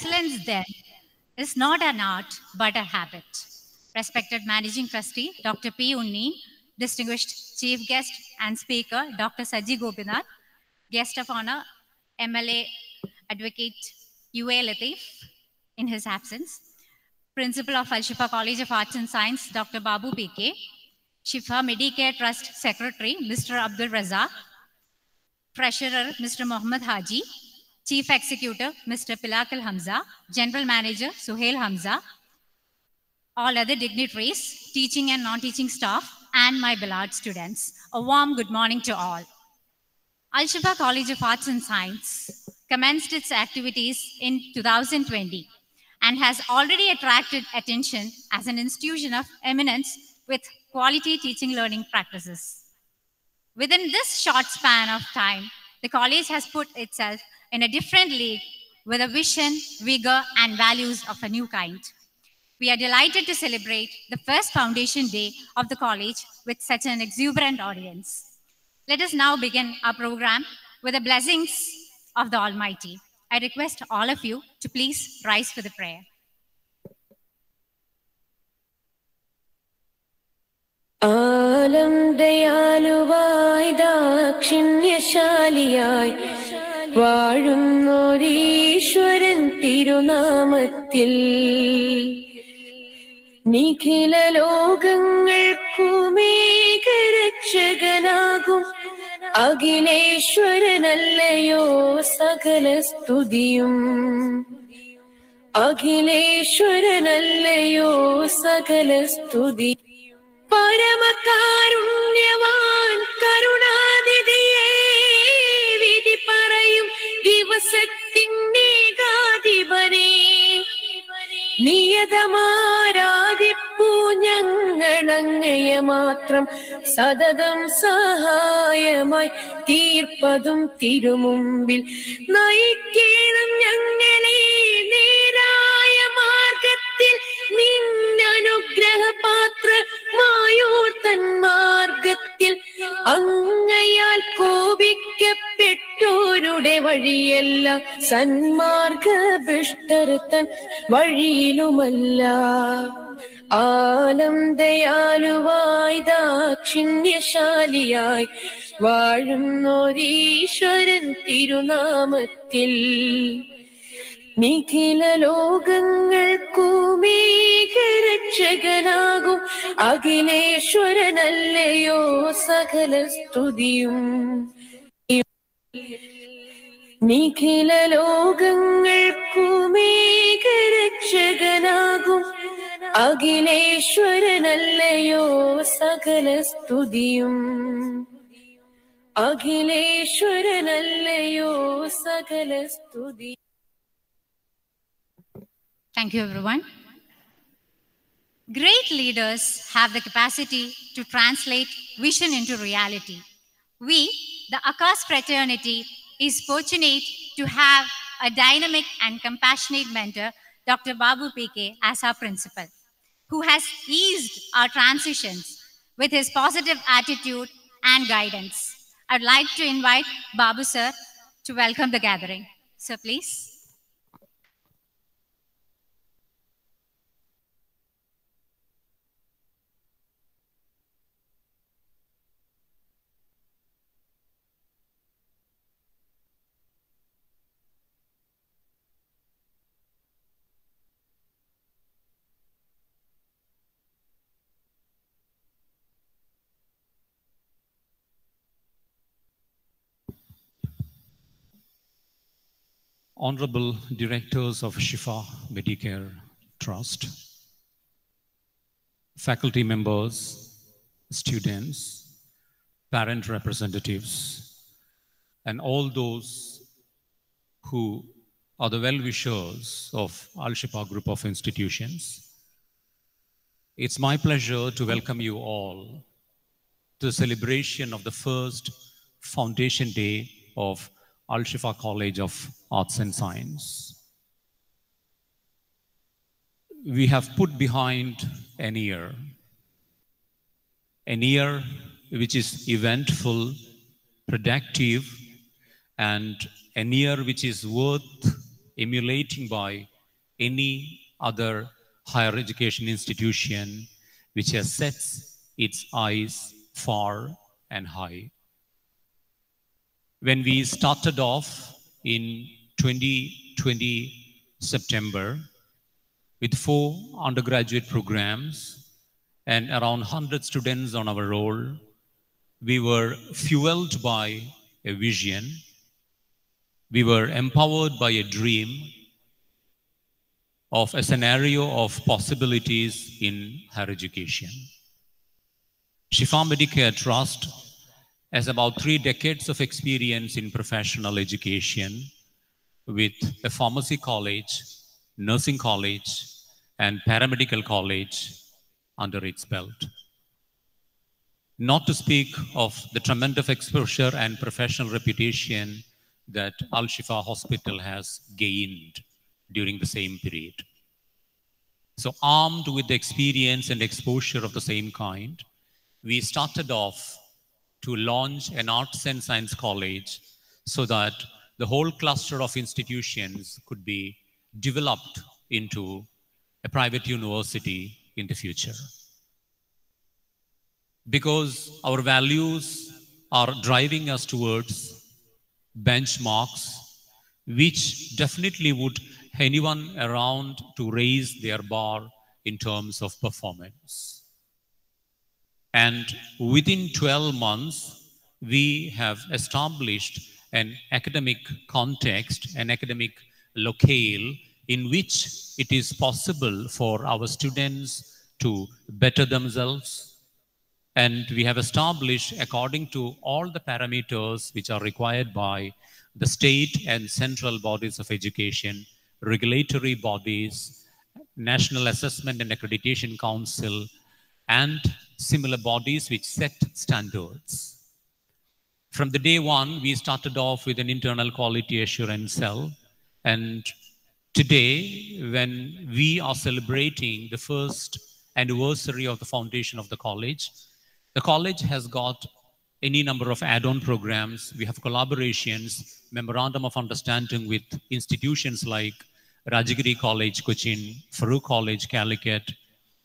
Excellence then is not an art, but a habit. Respected Managing Trustee, Dr. P. Unni, Distinguished Chief Guest and Speaker, Dr. Saji Gopinath, Guest of Honor, MLA Advocate UA Latif, in his absence, Principal of Al-Shifa College of Arts and Science, Dr. Babu PK, Shifa Medicare Trust Secretary, Mr. Abdul Raza, Treasurer, Mr. Mohammed Haji, Chief Executive, Mr. Pilakal Hamza, General Manager, Suhail Hamza, all other dignitaries, teaching and non-teaching staff, and my beloved students. A warm good morning to all. Al-Shifa College of Arts and Science commenced its activities in 2020 and has already attracted attention as an institution of eminence with quality teaching learning practices. Within this short span of time, the college has put itself in a different league with a vision, vigor, and values of a new kind. We are delighted to celebrate the first Foundation Day of the college with such an exuberant audience. Let us now begin our program with the blessings of the Almighty. I request all of you to please rise for the prayer. വാഴുന്നൊരീശ്വരൻ തിരുനാമത്തിൽ നിഖില ലോകങ്ങൾക്കുമേകരക്ഷകനാകും അഖിലേശ്വരനല്ലയോ സകല സ്തുതിയും അഖിലേശ്വരനല്ലയോ സകല സ്തുതി പരമകാരുണ്യവാൻ കരുണാതിഥ നിയതമാരാധിപ്പൂ ഞങ്ങളങ്ങയെ മാത്രം സതതം സഹായമായി തീർപ്പതും തിരുമുമ്പിൽ നയിക്കേണം ഞങ്ങളെ നേരായ മാർഗത്തിൽ നിന്നനുഗ്രഹപാത്രമായോർ തൻ മാർഗത്തിൽ അങ്ങയാൽ കോപിക്ക യുടെ വഴിയല്ല സന്മാർഗ തൻ വഴിയിലുമല്ല ആലം ദയാലുവായി ദാക്ഷിണ്യശാലിയായി വാഴുന്നോരീശ്വരൻ തിരുനാമത്തിൽ നിഖില ലോകങ്ങൾക്കുമേകരക്ഷകനാകും അഖിലേശ്വരനല്ലയോ സകല സ്തുതിയും നിഖില അഖിലേശ്വരനല്ലയോ സകല സ്തുതിയും അഖിലേശ്വരനല്ലയോ സകല സ്തുതി Thank you, everyone. Great leaders have the capacity to translate vision into reality. We, the Akash fraternity, is fortunate to have a dynamic and compassionate mentor, Dr. Babu PK, as our principal, who has eased our transitions with his positive attitude and guidance. I'd like to invite Babu sir to welcome the gathering. Sir, please. honorable directors of Shifa Medicare Trust, faculty members, students, parent representatives, and all those who are the well-wishers of Al-Shifa group of institutions. It's my pleasure to welcome you all to the celebration of the first Foundation Day of Al Shifa College of Arts and Science. We have put behind an year, an year which is eventful, productive, and an year which is worth emulating by any other higher education institution which has set its eyes far and high when we started off in 2020 September with four undergraduate programs and around 100 students on our roll, we were fueled by a vision. We were empowered by a dream of a scenario of possibilities in higher education. Shifa Medicare Trust has about three decades of experience in professional education with a pharmacy college, nursing college, and paramedical college under its belt. Not to speak of the tremendous exposure and professional reputation that Al Shifa Hospital has gained during the same period. So, armed with the experience and exposure of the same kind, we started off to launch an arts and science college so that the whole cluster of institutions could be developed into a private university in the future. Because our values are driving us towards benchmarks, which definitely would anyone around to raise their bar in terms of performance. And within 12 months, we have established an academic context, an academic locale in which it is possible for our students to better themselves. And we have established, according to all the parameters which are required by the state and central bodies of education, regulatory bodies, National Assessment and Accreditation Council, and similar bodies which set standards. From the day one, we started off with an internal quality assurance cell. And today, when we are celebrating the first anniversary of the foundation of the college, the college has got any number of add-on programs. We have collaborations, memorandum of understanding with institutions like Rajagiri College, Cochin, Farooq College, Calicut.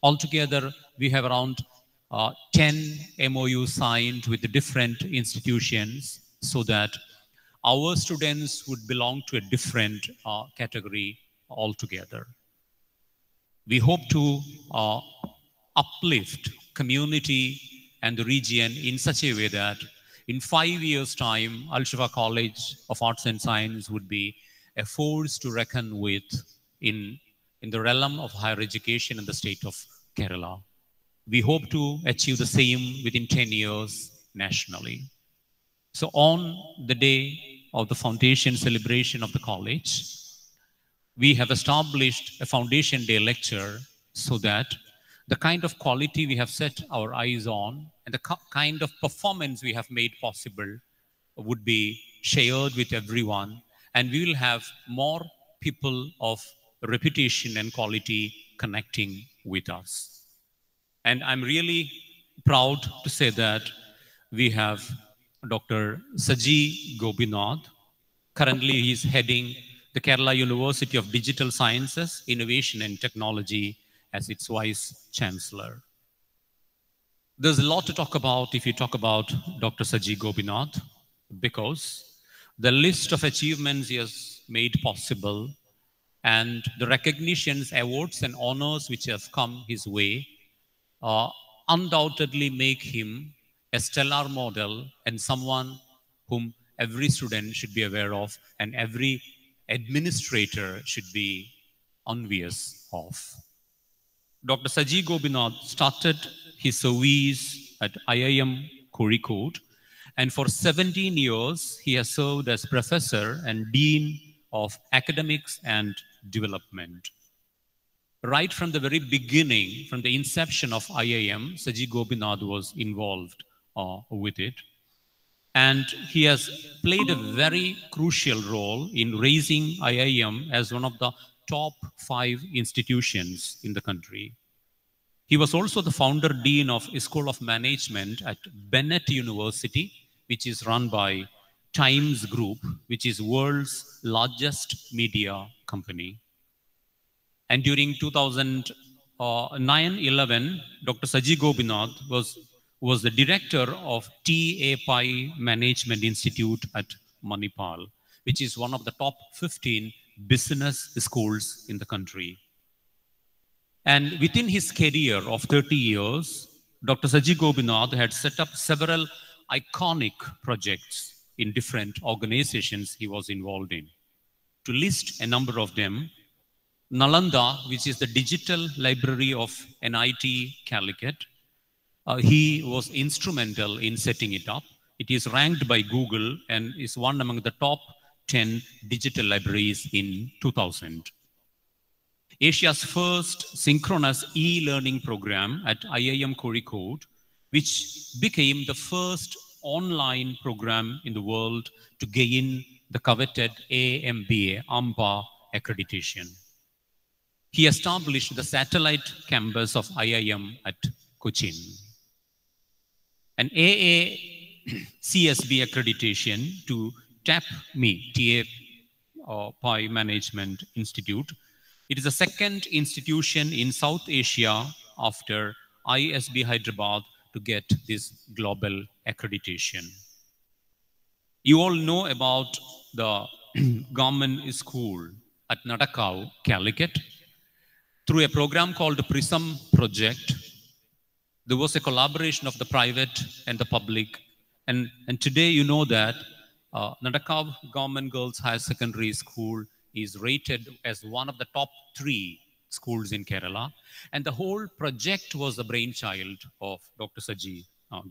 Altogether, we have around uh, 10 MOU signed with the different institutions so that our students would belong to a different uh, category altogether. We hope to uh, uplift community and the region in such a way that in five years' time, Al Shifa College of Arts and Science would be a force to reckon with in, in the realm of higher education in the state of Kerala we hope to achieve the same within 10 years nationally. So on the day of the foundation celebration of the college, we have established a foundation day lecture so that the kind of quality we have set our eyes on and the kind of performance we have made possible would be shared with everyone and we will have more people of reputation and quality connecting with us. And I'm really proud to say that we have Dr. Saji Gobinath. Currently, he's heading the Kerala University of Digital Sciences, Innovation and Technology as its Vice Chancellor. There's a lot to talk about if you talk about Dr. Saji Gobinath, because the list of achievements he has made possible and the recognitions, awards, and honors which have come his way uh, undoubtedly make him a stellar model and someone whom every student should be aware of and every administrator should be envious of. Dr. Saji Gobinath started his service at IIM Kurikot and for 17 years he has served as professor and dean of academics and development right from the very beginning, from the inception of IIM, Saji Gopinath was involved uh, with it. And he has played a very crucial role in raising IIM as one of the top five institutions in the country. He was also the founder dean of School of Management at Bennett University, which is run by Times Group, which is world's largest media company. And during 2009-11, uh, Dr. Saji Gobinath was, was the director of TAPI Management Institute at Manipal, which is one of the top 15 business schools in the country. And within his career of 30 years, Dr. Saji Gobinath had set up several iconic projects in different organizations he was involved in. To list a number of them, Nalanda, which is the digital library of NIT Calicut. Uh, he was instrumental in setting it up. It is ranked by Google and is one among the top 10 digital libraries in 2000. Asia's first synchronous e-learning program at IIM Kozhikode, which became the first online program in the world to gain the coveted AMBA, AMBA accreditation he established the satellite campus of IIM at Cochin. An AACSB accreditation to TAPME, (TAP or uh, PI Management Institute. It is the second institution in South Asia after ISB Hyderabad to get this global accreditation. You all know about the government school at Nadakau, Calicut, through a program called the Prism Project, there was a collaboration of the private and the public. And, and today you know that uh, Nadakav Government Girls High Secondary School is rated as one of the top three schools in Kerala. And the whole project was the brainchild of Dr. Saji uh,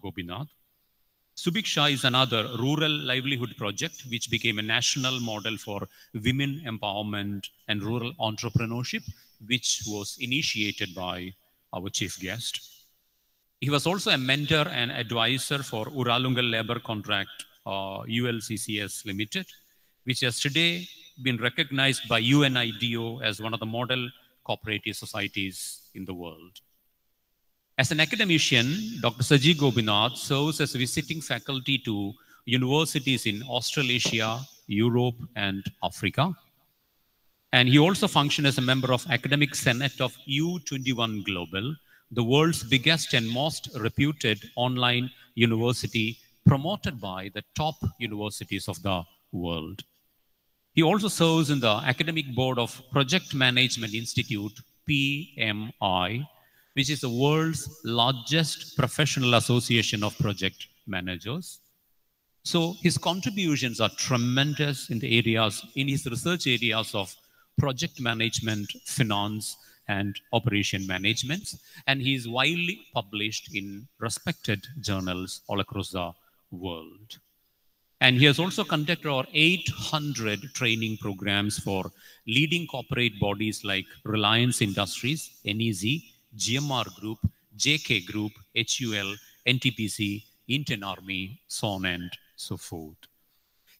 Subiksha is another rural livelihood project which became a national model for women empowerment and rural entrepreneurship which was initiated by our chief guest. He was also a mentor and advisor for Uralungal Labor Contract, uh, ULCCS Limited, which has today been recognized by UNIDO as one of the model cooperative societies in the world. As an academician, Dr. Saji Gobinath serves as visiting faculty to universities in Australasia, Europe, and Africa. And he also functioned as a member of Academic Senate of U21 Global, the world's biggest and most reputed online university promoted by the top universities of the world. He also serves in the academic board of Project Management Institute, PMI, which is the world's largest professional association of project managers. So his contributions are tremendous in the areas, in his research areas of project management, finance, and operation management. And he is widely published in respected journals all across the world. And he has also conducted over 800 training programs for leading corporate bodies like Reliance Industries, NEZ, GMR Group, JK Group, HUL, NTPC, Indian Army, so on and so forth.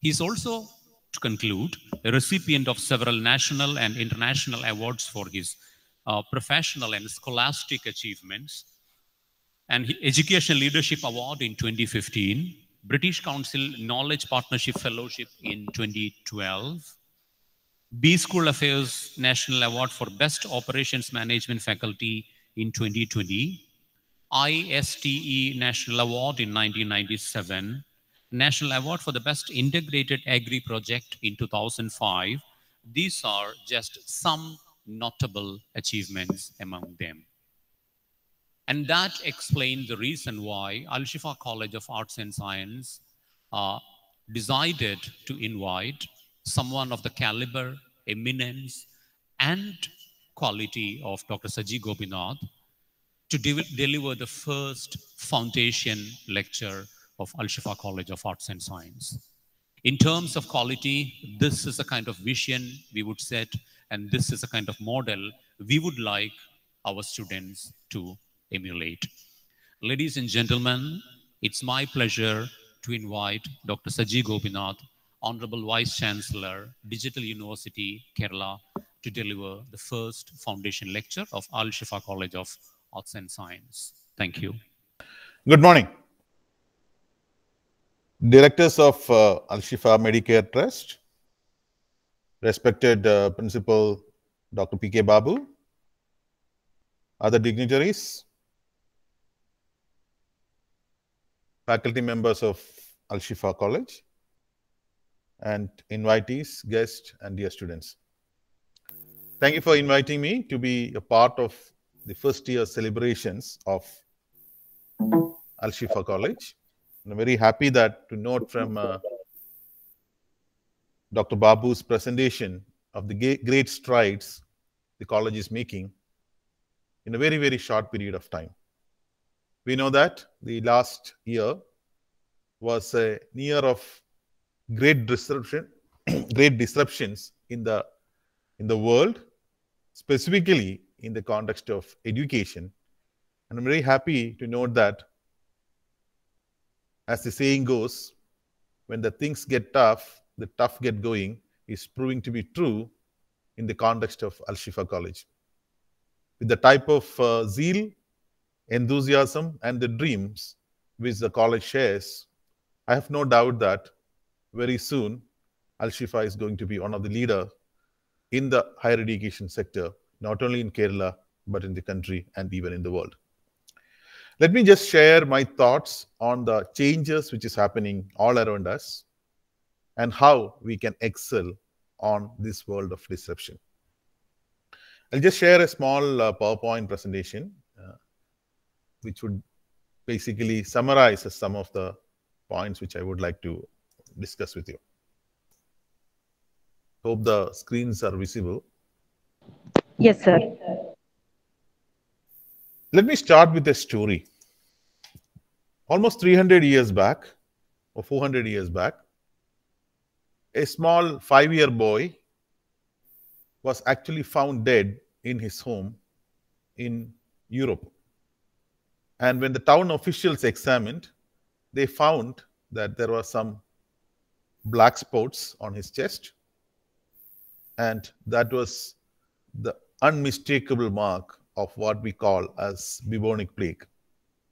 He's also to conclude, a recipient of several national and international awards for his uh, professional and scholastic achievements, and Education Leadership Award in 2015, British Council Knowledge Partnership Fellowship in 2012, B School Affairs National Award for Best Operations Management Faculty in 2020, ISTE National Award in 1997, National Award for the Best Integrated Agri Project in 2005. These are just some notable achievements among them. And that explains the reason why Al Shifa College of Arts and Science uh, decided to invite someone of the caliber, eminence, and quality of Dr. Saji Gopinath to de deliver the first foundation lecture of Al Shifa College of Arts and Science. In terms of quality, this is a kind of vision we would set, and this is a kind of model we would like our students to emulate. Ladies and gentlemen, it's my pleasure to invite Dr. Saji Gopinath, Honorable Vice Chancellor, Digital University, Kerala, to deliver the first foundation lecture of Al Shifa College of Arts and Science. Thank you. Good morning. Directors of uh, Al Shifa Medicare Trust, respected uh, Principal Dr. P.K. Babu, other dignitaries, faculty members of Al Shifa College, and invitees, guests, and dear students. Thank you for inviting me to be a part of the first year celebrations of Al Shifa College. I'm very happy that to note from uh, Dr. Babu's presentation of the great strides the college is making in a very, very short period of time. We know that the last year was a year of great disruption, great disruptions in the in the world, specifically in the context of education. And I'm very happy to note that as the saying goes, when the things get tough, the tough get going is proving to be true in the context of Al Shifa College. With the type of uh, zeal, enthusiasm, and the dreams which the college shares, I have no doubt that very soon Al Shifa is going to be one of the leaders in the higher education sector, not only in Kerala, but in the country and even in the world. Let me just share my thoughts on the changes which is happening all around us and how we can excel on this world of disruption. I'll just share a small uh, PowerPoint presentation, uh, which would basically summarize some of the points which I would like to discuss with you. Hope the screens are visible. Yes, sir. Yes, sir. Let me start with a story. Almost 300 years back, or 400 years back, a small five year boy was actually found dead in his home in Europe. And when the town officials examined, they found that there were some black spots on his chest. And that was the unmistakable mark of what we call as bubonic plague.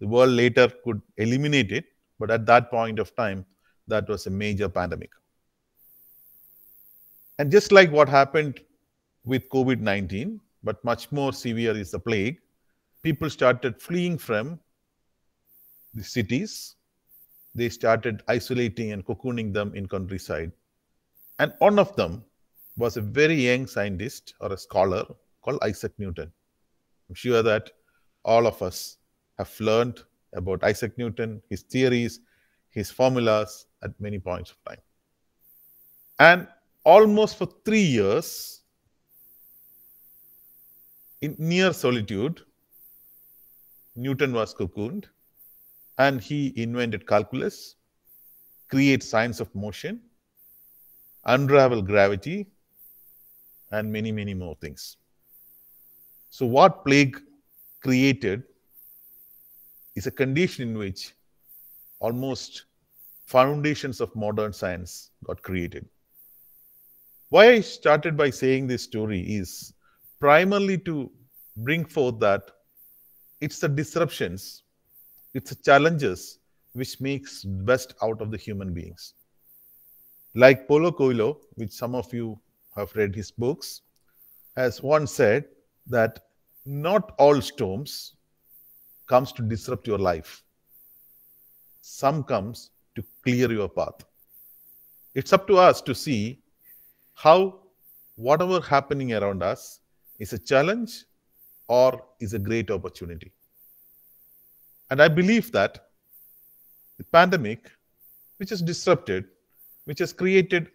The world later could eliminate it, but at that point of time, that was a major pandemic. And just like what happened with COVID 19, but much more severe is the plague, people started fleeing from the cities. They started isolating and cocooning them in countryside. And one of them was a very young scientist or a scholar called Isaac Newton. I'm sure that all of us have learned about Isaac Newton, his theories, his formulas at many points of time. And almost for three years, in near solitude, Newton was cocooned and he invented calculus, create science of motion, unravel gravity, and many, many more things. So, what plague created is a condition in which almost foundations of modern science got created. Why I started by saying this story is primarily to bring forth that it's the disruptions, it's the challenges which makes best out of the human beings. Like Paulo Coelho, which some of you have read his books, has once said, that not all storms comes to disrupt your life. Some comes to clear your path. It's up to us to see how whatever happening around us is a challenge or is a great opportunity. And I believe that the pandemic, which has disrupted, which has created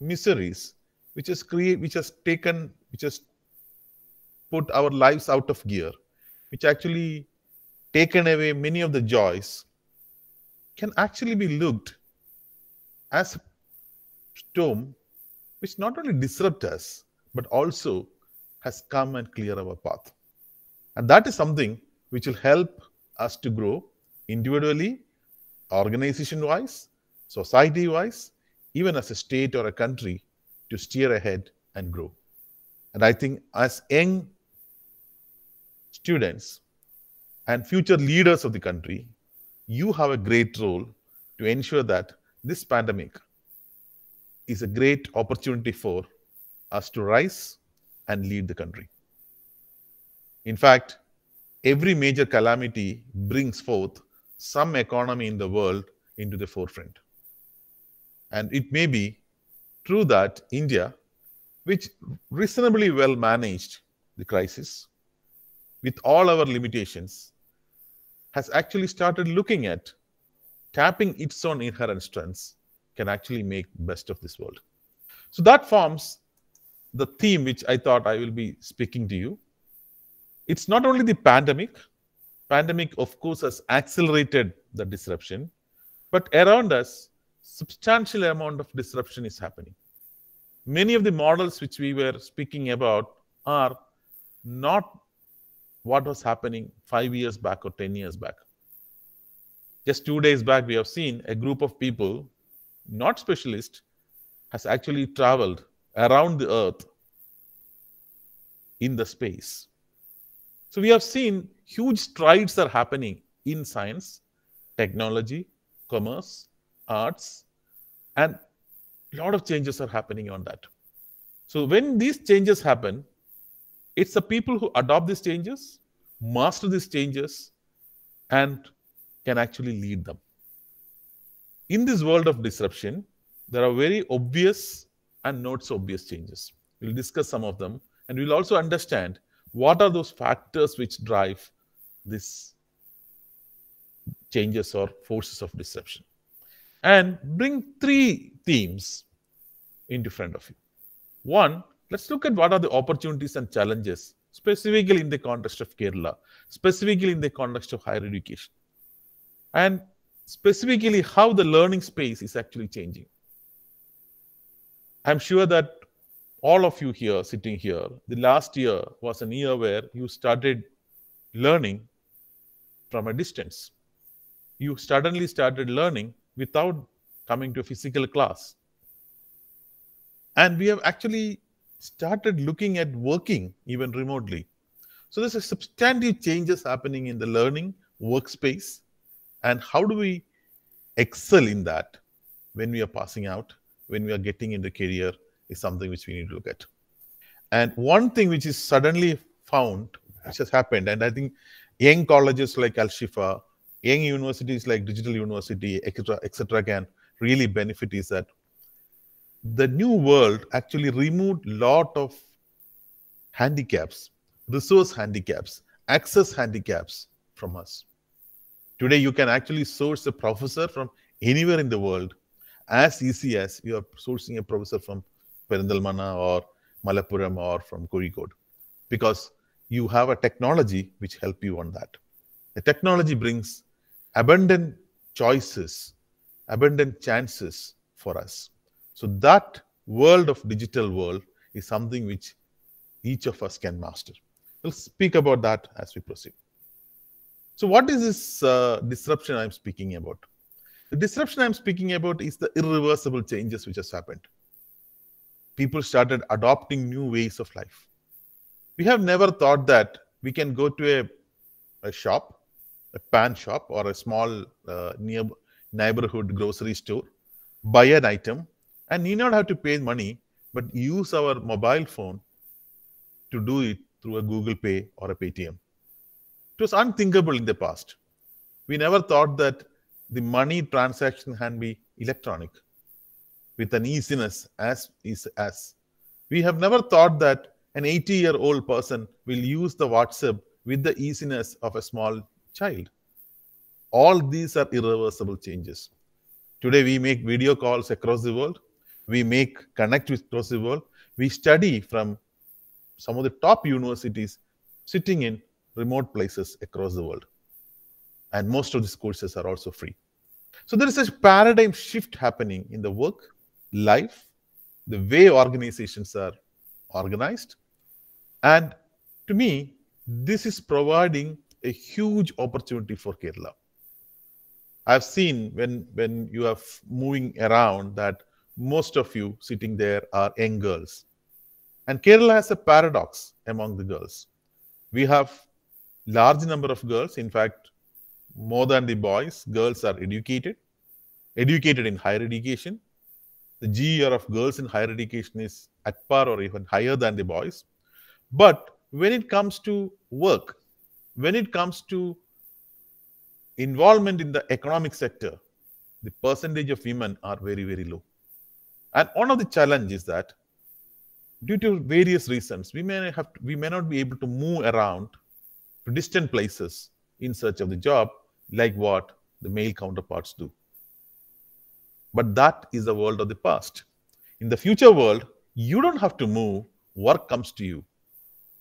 miseries, which has create, which has taken, which has put our lives out of gear, which actually taken away many of the joys, can actually be looked as a storm which not only disrupts us, but also has come and clear our path. And that is something which will help us to grow individually, organization wise, society wise, even as a state or a country to steer ahead and grow. And I think as young students, and future leaders of the country, you have a great role to ensure that this pandemic is a great opportunity for us to rise and lead the country. In fact, every major calamity brings forth some economy in the world into the forefront. And it may be true that India, which reasonably well managed the crisis, with all our limitations, has actually started looking at tapping its own inherent strengths can actually make best of this world. So that forms the theme which I thought I will be speaking to you. It's not only the pandemic. Pandemic, of course, has accelerated the disruption, but around us, substantial amount of disruption is happening. Many of the models which we were speaking about are not what was happening five years back or 10 years back. Just two days back, we have seen a group of people, not specialists, has actually traveled around the earth in the space. So we have seen huge strides are happening in science, technology, commerce, arts, and a lot of changes are happening on that. So when these changes happen, it's the people who adopt these changes, master these changes, and can actually lead them. In this world of disruption, there are very obvious and not so obvious changes. We'll discuss some of them, and we'll also understand what are those factors which drive these changes or forces of disruption. And bring three themes into front of you. One Let's look at what are the opportunities and challenges, specifically in the context of Kerala, specifically in the context of higher education, and specifically how the learning space is actually changing. I'm sure that all of you here sitting here, the last year was an year where you started learning from a distance. You suddenly started learning without coming to a physical class. And we have actually started looking at working even remotely. So there's a substantive changes happening in the learning workspace. And how do we excel in that when we are passing out, when we are getting into career is something which we need to look at. And one thing which is suddenly found, which has happened, and I think young colleges like Al Shifa, young universities like Digital University, etc., etc., can really benefit is that the new world actually removed lot of handicaps, resource handicaps, access handicaps from us. Today, you can actually source a professor from anywhere in the world as easy as you are sourcing a professor from Perindalmana or Malappuram or from Kozhikode because you have a technology which help you on that. The technology brings abundant choices, abundant chances for us. So that world of digital world is something which each of us can master. We'll speak about that as we proceed. So what is this uh, disruption I'm speaking about? The disruption I'm speaking about is the irreversible changes which has happened. People started adopting new ways of life. We have never thought that we can go to a, a shop, a pan shop or a small uh, near neighborhood grocery store, buy an item and need not have to pay money, but use our mobile phone to do it through a Google Pay or a Paytm. It was unthinkable in the past. We never thought that the money transaction can be electronic with an easiness as is as. We have never thought that an 80 year old person will use the WhatsApp with the easiness of a small child. All these are irreversible changes. Today, we make video calls across the world we make connect with world. We study from some of the top universities sitting in remote places across the world. And most of these courses are also free. So there is a paradigm shift happening in the work, life, the way organizations are organized. And to me, this is providing a huge opportunity for Kerala. I've seen when, when you are moving around that most of you sitting there are young girls. And Kerala has a paradox among the girls. We have large number of girls, in fact, more than the boys, girls are educated, educated in higher education. The GER of girls in higher education is at par or even higher than the boys. But when it comes to work, when it comes to involvement in the economic sector, the percentage of women are very, very low. And one of the challenges that due to various reasons, we may have to, we may not be able to move around to distant places in search of the job, like what the male counterparts do. But that is the world of the past. In the future world, you don't have to move, work comes to you.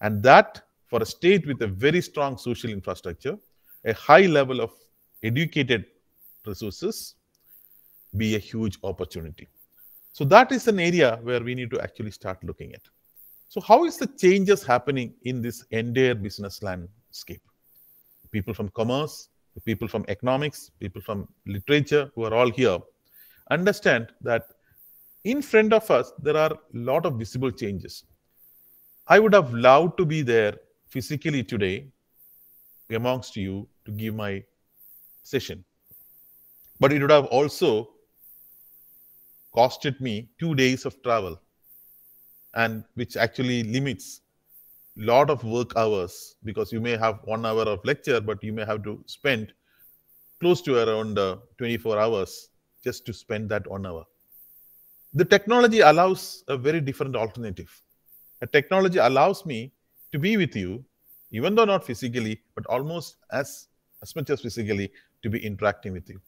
And that for a state with a very strong social infrastructure, a high level of educated resources, be a huge opportunity. So that is an area where we need to actually start looking at. So how is the changes happening in this entire business landscape? People from commerce, people from economics, people from literature who are all here, understand that in front of us, there are a lot of visible changes. I would have loved to be there physically today amongst you to give my session. But it would have also costed me two days of travel and which actually limits lot of work hours because you may have one hour of lecture but you may have to spend close to around uh, 24 hours just to spend that one hour the technology allows a very different alternative a technology allows me to be with you even though not physically but almost as as much as physically to be interacting with you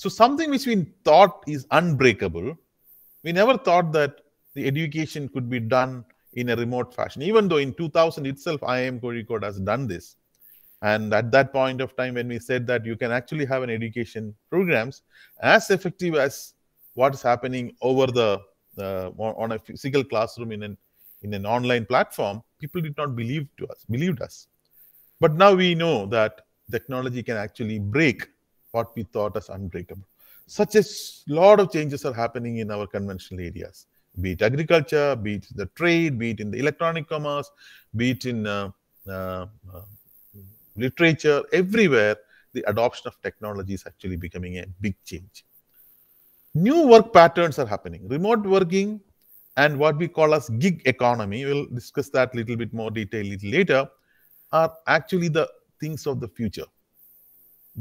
so something which we thought is unbreakable, we never thought that the education could be done in a remote fashion. Even though in 2000 itself, IIM Kozhikode has done this. And at that point of time, when we said that you can actually have an education programs as effective as what is happening over the uh, on a physical classroom in an in an online platform, people did not believe to us, believed us. But now we know that technology can actually break what we thought as unbreakable. Such a lot of changes are happening in our conventional areas, be it agriculture, be it the trade, be it in the electronic commerce, be it in uh, uh, uh, literature, everywhere, the adoption of technology is actually becoming a big change. New work patterns are happening. Remote working and what we call as gig economy, we'll discuss that a little bit more detail little later, are actually the things of the future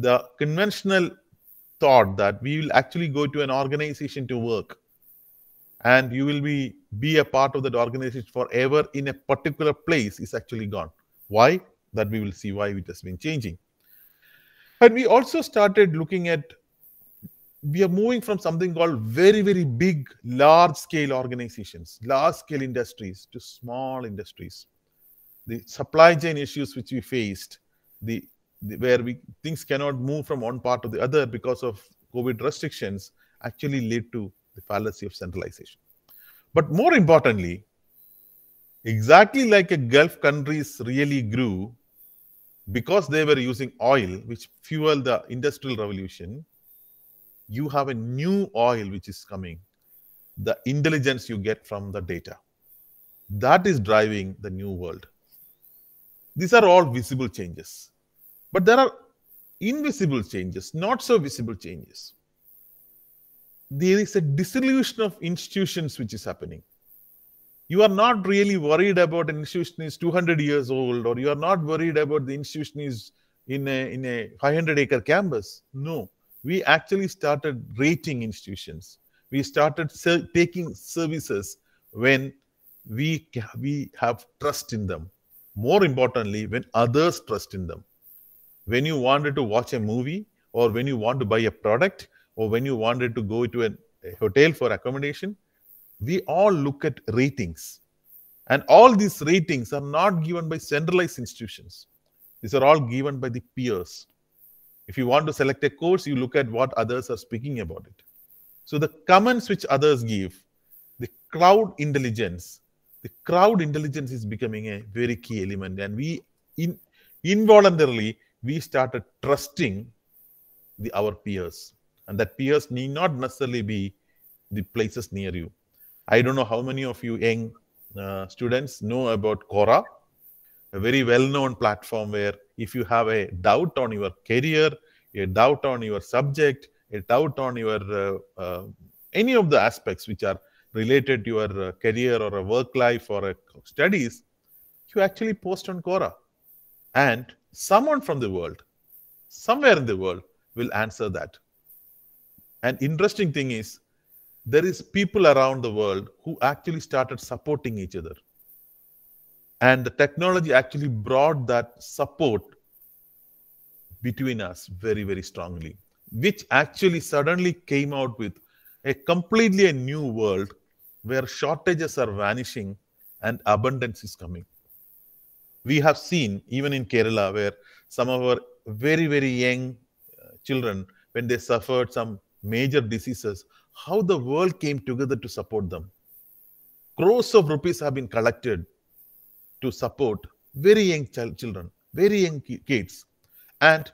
the conventional thought that we will actually go to an organization to work and you will be be a part of that organization forever in a particular place is actually gone why that we will see why it has been changing and we also started looking at we are moving from something called very very big large scale organizations large scale industries to small industries the supply chain issues which we faced the where we things cannot move from one part to the other because of COVID restrictions actually led to the fallacy of centralization. But more importantly, exactly like a Gulf countries really grew because they were using oil, which fueled the industrial revolution, you have a new oil which is coming, the intelligence you get from the data. That is driving the new world. These are all visible changes. But there are invisible changes, not so visible changes. There is a dissolution of institutions which is happening. You are not really worried about an institution is 200 years old, or you are not worried about the institution is in a, in a 500 acre campus. No, we actually started rating institutions. We started ser taking services when we, we have trust in them. More importantly, when others trust in them when you wanted to watch a movie or when you want to buy a product or when you wanted to go to a, a hotel for accommodation, we all look at ratings. And all these ratings are not given by centralized institutions. These are all given by the peers. If you want to select a course, you look at what others are speaking about it. So the comments which others give, the crowd intelligence, the crowd intelligence is becoming a very key element. And we in, involuntarily we started trusting the, our peers. And that peers need not necessarily be the places near you. I don't know how many of you young uh, students know about Quora, a very well-known platform where if you have a doubt on your career, a doubt on your subject, a doubt on your uh, uh, any of the aspects which are related to your uh, career or a work life or a studies, you actually post on Quora. And someone from the world, somewhere in the world, will answer that. And interesting thing is, there is people around the world who actually started supporting each other. And the technology actually brought that support between us very, very strongly, which actually suddenly came out with a completely a new world where shortages are vanishing and abundance is coming we have seen even in Kerala where some of our very, very young uh, children, when they suffered some major diseases, how the world came together to support them. Crores of rupees have been collected to support very young children, very young kids. And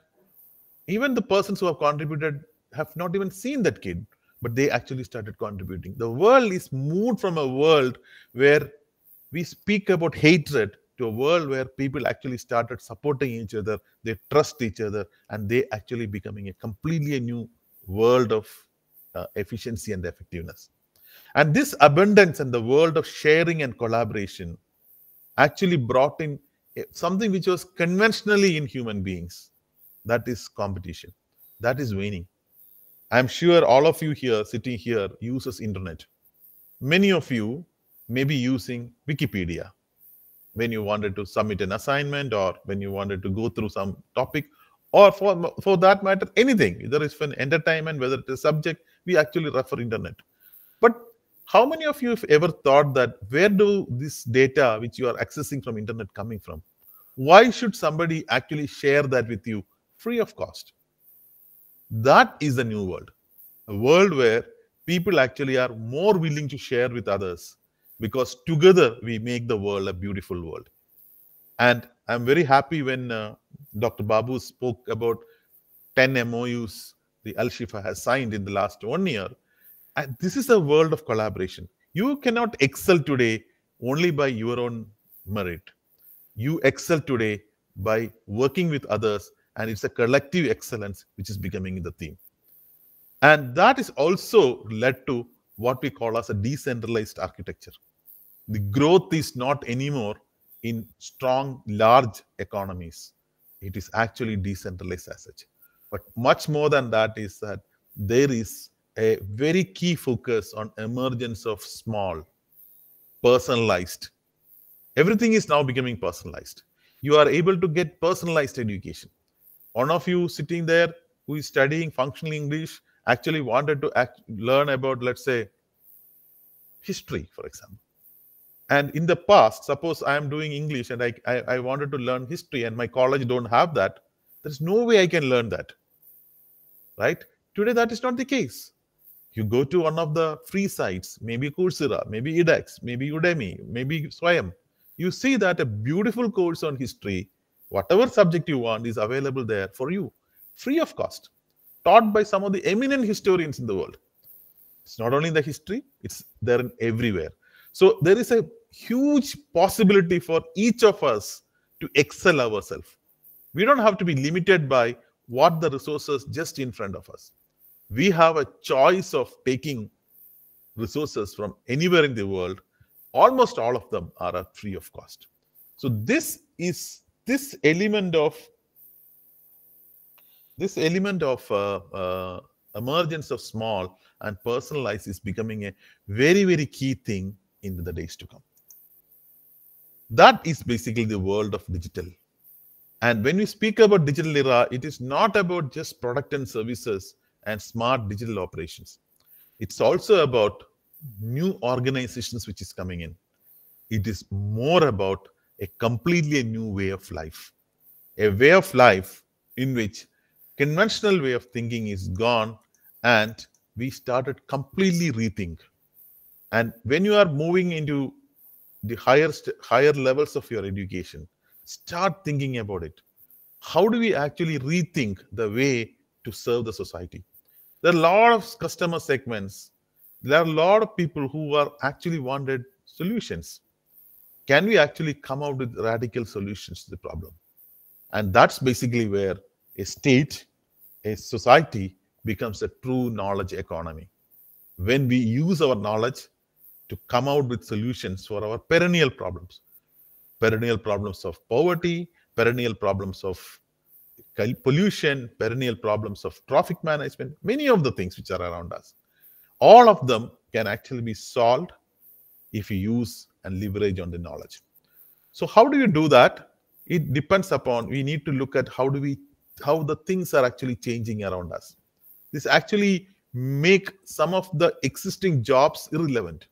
even the persons who have contributed have not even seen that kid, but they actually started contributing. The world is moved from a world where we speak about hatred to a world where people actually started supporting each other, they trust each other, and they actually becoming a completely new world of uh, efficiency and effectiveness. And this abundance and the world of sharing and collaboration actually brought in eh, something which was conventionally in human beings that is competition that is waning i'm sure all of you here sitting here uses internet many of you may be using wikipedia when you wanted to submit an assignment or when you wanted to go through some topic or for, for that matter, anything, whether it's an entertainment, whether it is a subject, we actually refer internet. But how many of you have ever thought that where do this data which you are accessing from internet coming from? Why should somebody actually share that with you free of cost? That is the new world, a world where people actually are more willing to share with others because together we make the world a beautiful world. And I'm very happy when uh, Dr. Babu spoke about 10 MOUs the Al Shifa has signed in the last one year. And this is a world of collaboration. You cannot excel today only by your own merit. You excel today by working with others, and it's a collective excellence which is becoming the theme. And that is also led to what we call as a decentralized architecture the growth is not anymore in strong, large economies. It is actually decentralized as such. But much more than that is that there is a very key focus on emergence of small, personalized. Everything is now becoming personalized. You are able to get personalized education. One of you sitting there who is studying functional English actually wanted to act, learn about, let's say, history, for example and in the past suppose i am doing english and I, I, I wanted to learn history and my college don't have that there's no way i can learn that right today that is not the case you go to one of the free sites maybe coursera maybe edx maybe udemy maybe swayam you see that a beautiful course on history whatever subject you want is available there for you free of cost taught by some of the eminent historians in the world it's not only in the history it's there in everywhere so there is a huge possibility for each of us to excel ourselves. We don't have to be limited by what the resources just in front of us. We have a choice of taking resources from anywhere in the world. Almost all of them are at free of cost. So this is this element of this element of uh, uh, emergence of small and personalized is becoming a very very key thing in the days to come. That is basically the world of digital. And when we speak about digital era, it is not about just product and services and smart digital operations. It's also about new organizations which is coming in. It is more about a completely new way of life, a way of life in which conventional way of thinking is gone and we started completely rethink and when you are moving into the higher higher levels of your education, start thinking about it. How do we actually rethink the way to serve the society? There are a lot of customer segments. There are a lot of people who are actually wanted solutions. Can we actually come out with radical solutions to the problem? And that's basically where a state, a society becomes a true knowledge economy. When we use our knowledge to come out with solutions for our perennial problems perennial problems of poverty, perennial problems of pollution, perennial problems of traffic management, many of the things which are around us. All of them can actually be solved if you use and leverage on the knowledge. So how do you do that? It depends upon, we need to look at how do we, how the things are actually changing around us. This actually make some of the existing jobs irrelevant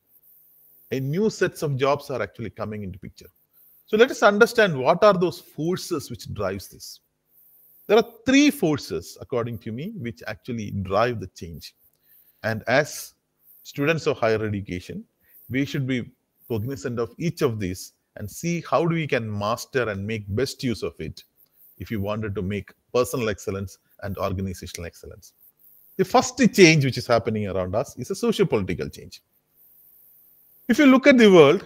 a new sets of jobs are actually coming into picture. So let us understand what are those forces which drives this. There are three forces, according to me, which actually drive the change. And as students of higher education, we should be cognizant of each of these and see how do we can master and make best use of it if you wanted to make personal excellence and organizational excellence. The first change which is happening around us is a socio-political change. If you look at the world,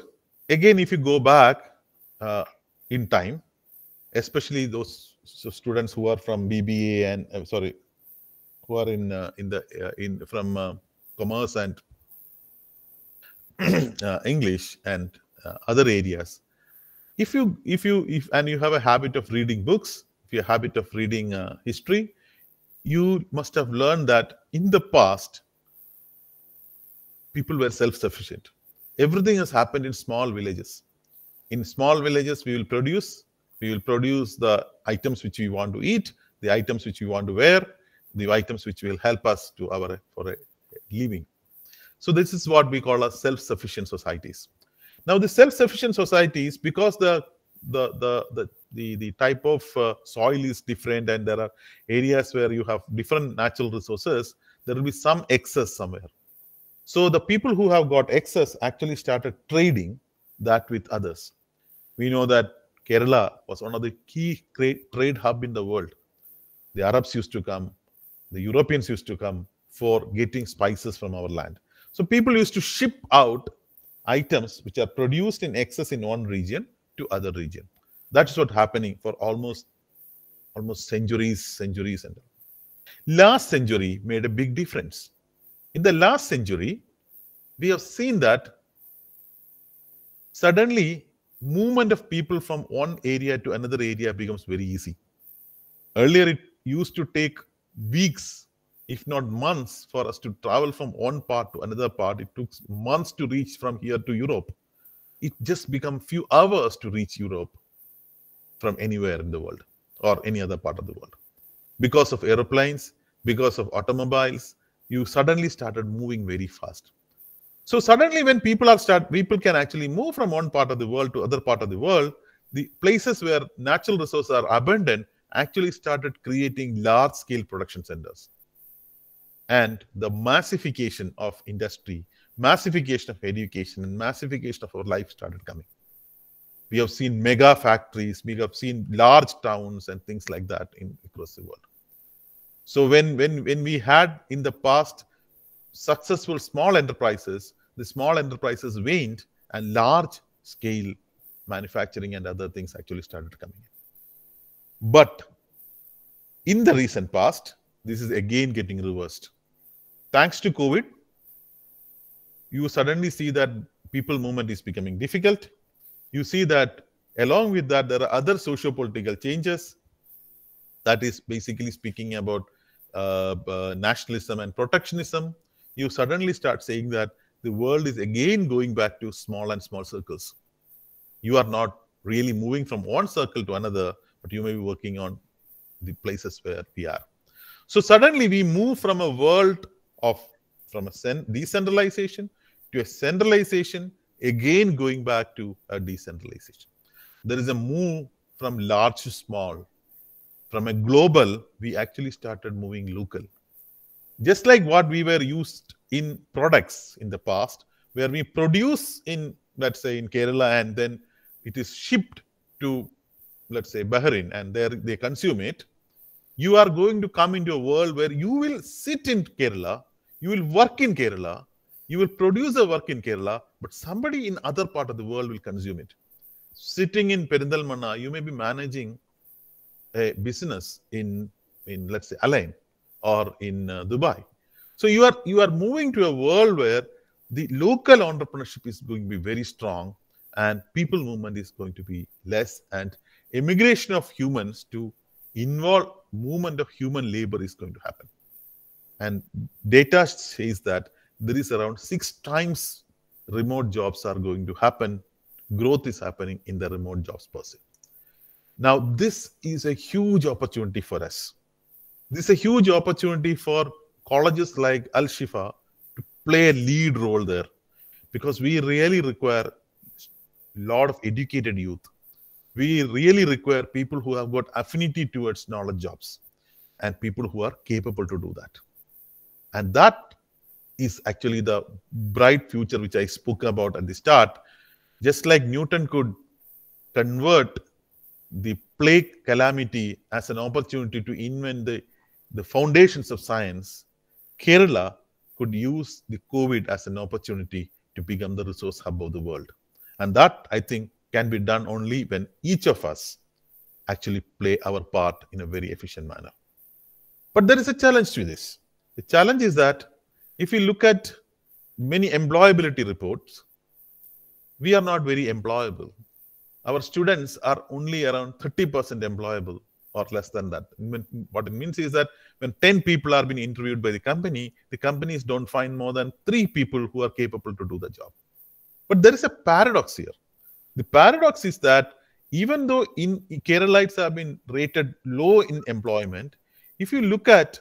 again, if you go back uh, in time, especially those so students who are from BBA and uh, sorry, who are in uh, in the uh, in from uh, commerce and uh, English and other areas. If you if you if and you have a habit of reading books, if you have a habit of reading history, you must have learned that in the past people were self-sufficient Everything has happened in small villages. In small villages, we will produce. We will produce the items which we want to eat, the items which we want to wear, the items which will help us to our for a living. So this is what we call as self-sufficient societies. Now the self-sufficient societies, because the the the the the, the type of uh, soil is different and there are areas where you have different natural resources, there will be some excess somewhere. So the people who have got excess actually started trading that with others. We know that Kerala was one of the key trade hub in the world. The Arabs used to come, the Europeans used to come for getting spices from our land. So people used to ship out items which are produced in excess in one region to other region. That's what happening for almost almost centuries, centuries and last century made a big difference. In the last century, we have seen that suddenly movement of people from one area to another area becomes very easy. Earlier, it used to take weeks, if not months, for us to travel from one part to another part. It took months to reach from here to Europe. It just become few hours to reach Europe from anywhere in the world or any other part of the world because of aeroplanes, because of automobiles, you suddenly started moving very fast. So suddenly when people are start, people can actually move from one part of the world to other part of the world, the places where natural resources are abundant actually started creating large scale production centers. And the massification of industry, massification of education, and massification of our life started coming. We have seen mega factories, we have seen large towns and things like that in across the world. So when when when we had in the past successful small enterprises, the small enterprises waned and large scale manufacturing and other things actually started coming in. But in the recent past, this is again getting reversed. Thanks to COVID, you suddenly see that people movement is becoming difficult. You see that along with that, there are other socio-political changes. That is basically speaking about uh, nationalism and protectionism, you suddenly start saying that the world is again going back to small and small circles. You are not really moving from one circle to another, but you may be working on the places where we are. So suddenly we move from a world of from a decentralization to a centralization, again going back to a decentralization. There is a move from large to small, from a global, we actually started moving local. Just like what we were used in products in the past, where we produce in, let's say, in Kerala and then it is shipped to, let's say, Bahrain and there they consume it. You are going to come into a world where you will sit in Kerala, you will work in Kerala, you will produce a work in Kerala, but somebody in other part of the world will consume it. Sitting in Perindalmanna, you may be managing a business in in let's say Alain or in uh, Dubai. So you are you are moving to a world where the local entrepreneurship is going to be very strong and people movement is going to be less and immigration of humans to involve movement of human labor is going to happen. And data says that there is around six times remote jobs are going to happen. Growth is happening in the remote jobs per se. Now, this is a huge opportunity for us. This is a huge opportunity for colleges like Al Shifa to play a lead role there because we really require a lot of educated youth. We really require people who have got affinity towards knowledge jobs and people who are capable to do that. And that is actually the bright future which I spoke about at the start. Just like Newton could convert the plague calamity as an opportunity to invent the, the foundations of science, Kerala could use the COVID as an opportunity to become the resource hub of the world. And that, I think, can be done only when each of us actually play our part in a very efficient manner. But there is a challenge to this. The challenge is that if we look at many employability reports, we are not very employable our students are only around 30% employable or less than that. What it means is that when 10 people are being interviewed by the company, the companies don't find more than three people who are capable to do the job. But there is a paradox here. The paradox is that even though in Keralites have been rated low in employment, if you look at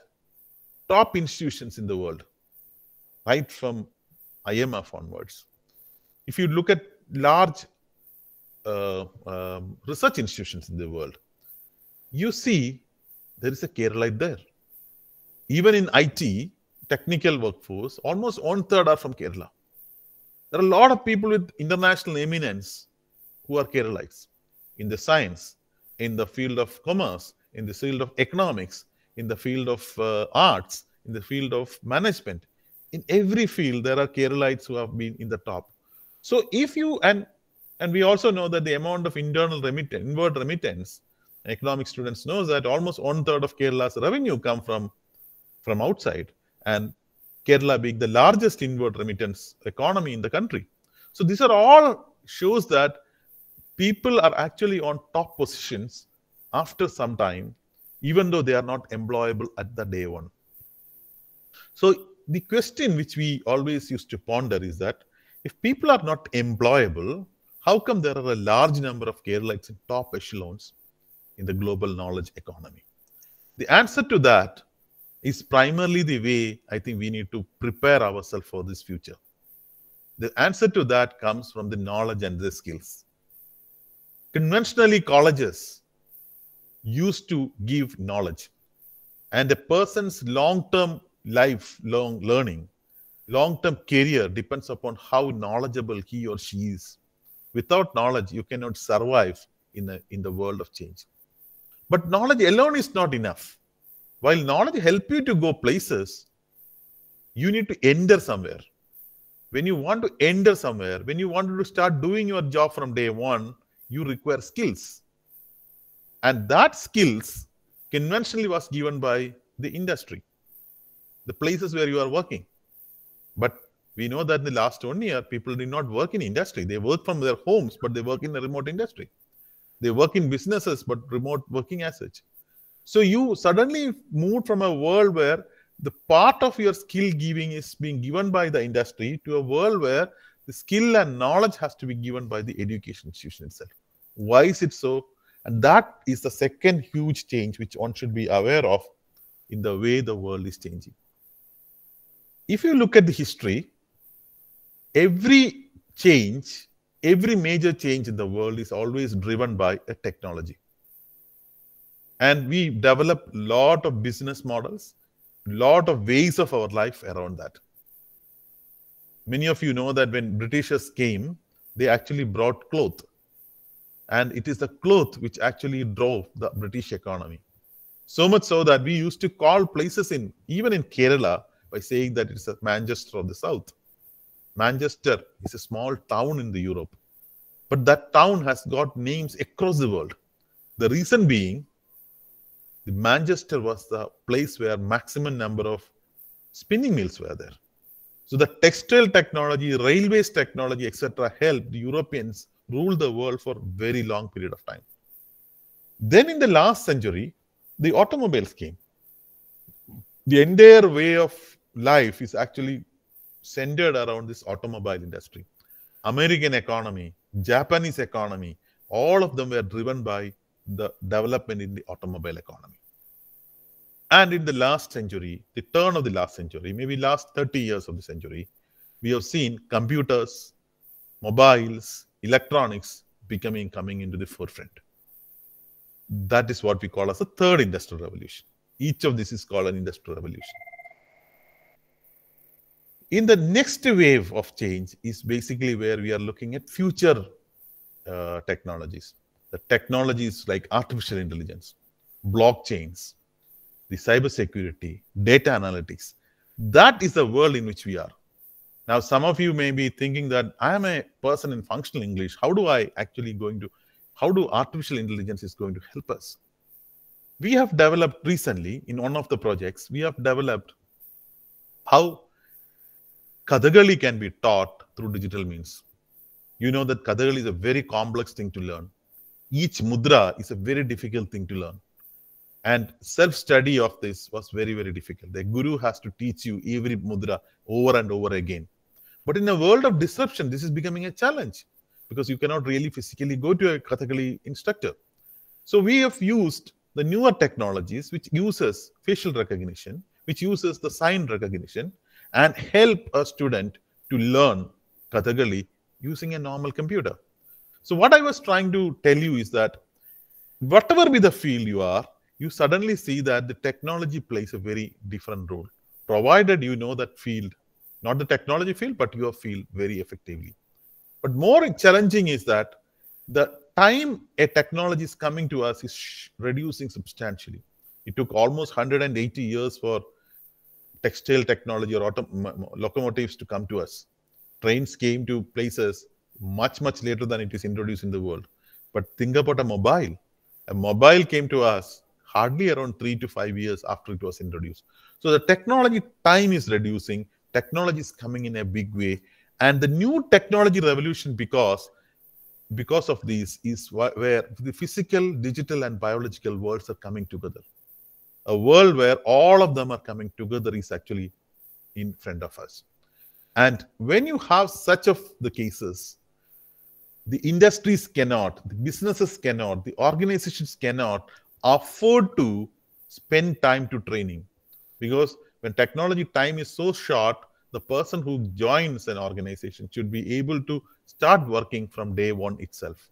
top institutions in the world, right from IMF onwards, if you look at large uh, um, research institutions in the world, you see there is a Keralaite there. Even in IT, technical workforce, almost one third are from Kerala. There are a lot of people with international eminence who are Keralites in the science, in the field of commerce, in the field of economics, in the field of uh, arts, in the field of management. In every field, there are Keralites who have been in the top. So if you, and and we also know that the amount of internal remittance, inward remittance, economic students knows that almost one third of Kerala's revenue come from from outside, and Kerala being the largest inward remittance economy in the country. So these are all shows that people are actually on top positions after some time, even though they are not employable at the day one. So the question which we always used to ponder is that if people are not employable, how come there are a large number of Keralites in top echelons in the global knowledge economy? The answer to that is primarily the way I think we need to prepare ourselves for this future. The answer to that comes from the knowledge and the skills. Conventionally, colleges used to give knowledge, and a person's long term lifelong learning, long term career depends upon how knowledgeable he or she is Without knowledge, you cannot survive in the, in the world of change. But knowledge alone is not enough. While knowledge help you to go places, you need to enter somewhere. When you want to enter somewhere, when you want to start doing your job from day one, you require skills. And that skills conventionally was given by the industry, the places where you are working. But we know that in the last one year, people did not work in industry. They work from their homes, but they work in the remote industry. They work in businesses, but remote working as such. So you suddenly moved from a world where the part of your skill giving is being given by the industry to a world where the skill and knowledge has to be given by the education institution itself. Why is it so? And that is the second huge change which one should be aware of in the way the world is changing. If you look at the history, every change, every major change in the world is always driven by a technology. And we develop lot of business models, lot of ways of our life around that. Many of you know that when Britishers came, they actually brought cloth. And it is the cloth which actually drove the British economy. So much so that we used to call places in, even in Kerala, by saying that it's a Manchester of the South. Manchester is a small town in the Europe, but that town has got names across the world. The reason being, the Manchester was the place where maximum number of spinning mills were there. So the textile technology, railways technology, etc., helped Europeans rule the world for a very long period of time. Then in the last century, the automobiles came. The entire way of life is actually centered around this automobile industry. American economy, Japanese economy, all of them were driven by the development in the automobile economy. And in the last century, the turn of the last century, maybe last 30 years of the century, we have seen computers, mobiles, electronics becoming coming into the forefront. That is what we call as a third industrial revolution. Each of this is called an industrial revolution. In the next wave of change is basically where we are looking at future uh, technologies. The technologies like artificial intelligence, blockchains, the cybersecurity, data analytics. That is the world in which we are. Now, some of you may be thinking that I am a person in functional English. How do I actually going to, how do artificial intelligence is going to help us? We have developed recently in one of the projects, we have developed how Kathakali can be taught through digital means. You know that Kathakali is a very complex thing to learn. Each mudra is a very difficult thing to learn. And self-study of this was very, very difficult. The guru has to teach you every mudra over and over again. But in a world of disruption, this is becoming a challenge because you cannot really physically go to a Kathakali instructor. So we have used the newer technologies which uses facial recognition, which uses the sign recognition, and help a student to learn Kathakali using a normal computer. So what I was trying to tell you is that whatever be the field you are, you suddenly see that the technology plays a very different role, provided you know that field, not the technology field, but your field very effectively. But more challenging is that the time a technology is coming to us is reducing substantially. It took almost 180 years for textile technology or auto, locomotives to come to us. Trains came to places much, much later than it is introduced in the world. But think about a mobile. A mobile came to us hardly around three to five years after it was introduced. So the technology time is reducing, technology is coming in a big way. And the new technology revolution, because because of these, is where the physical, digital, and biological worlds are coming together a world where all of them are coming together is actually in front of us. And when you have such of the cases, the industries cannot, the businesses cannot, the organizations cannot afford to spend time to training. Because when technology time is so short, the person who joins an organization should be able to start working from day one itself.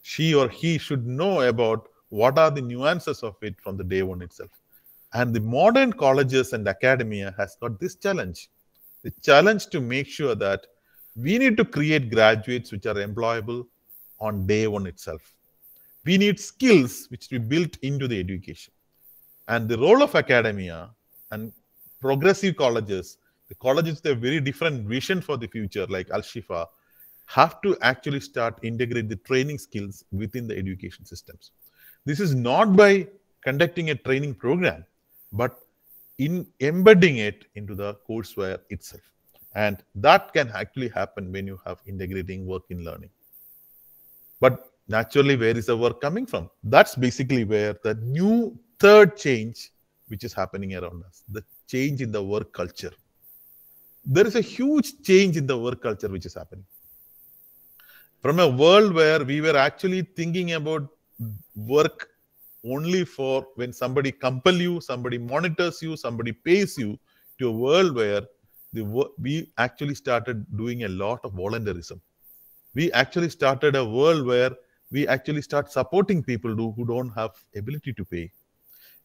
She or he should know about what are the nuances of it from the day one itself. And the modern colleges and academia has got this challenge. The challenge to make sure that we need to create graduates which are employable on day one itself. We need skills which we built into the education. And the role of academia and progressive colleges, the colleges with a very different vision for the future, like Al Shifa, have to actually start integrate the training skills within the education systems. This is not by conducting a training program but in embedding it into the courseware itself. And that can actually happen when you have integrating work in learning. But naturally, where is the work coming from? That's basically where the new third change, which is happening around us, the change in the work culture. There is a huge change in the work culture which is happening. From a world where we were actually thinking about work only for when somebody compel you, somebody monitors you, somebody pays you to a world where the, we actually started doing a lot of voluntarism. We actually started a world where we actually start supporting people who, who don't have ability to pay,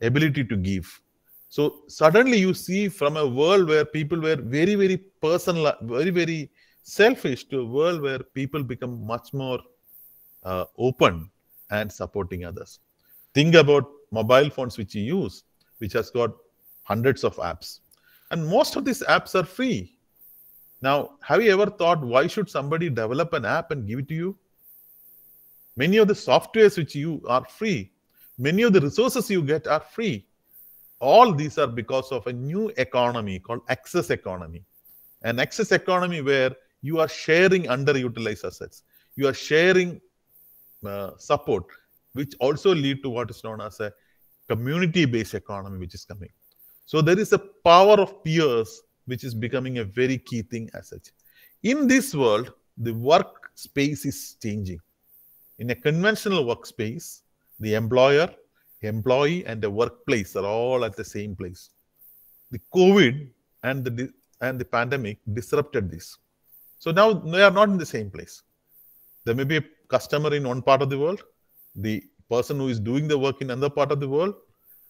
ability to give. So suddenly you see from a world where people were very, very personal, very, very selfish to a world where people become much more uh, open and supporting others. Think about mobile phones which you use, which has got hundreds of apps. And most of these apps are free. Now, have you ever thought why should somebody develop an app and give it to you? Many of the softwares which you are free, many of the resources you get are free. All these are because of a new economy called access economy. An access economy where you are sharing underutilized assets, you are sharing uh, support, which also lead to what is known as a community-based economy, which is coming. So there is a power of peers, which is becoming a very key thing as such. In this world, the work space is changing. In a conventional workspace, the employer, employee, and the workplace are all at the same place. The COVID and the and the pandemic disrupted this. So now they are not in the same place. There may be a customer in one part of the world, the person who is doing the work in another part of the world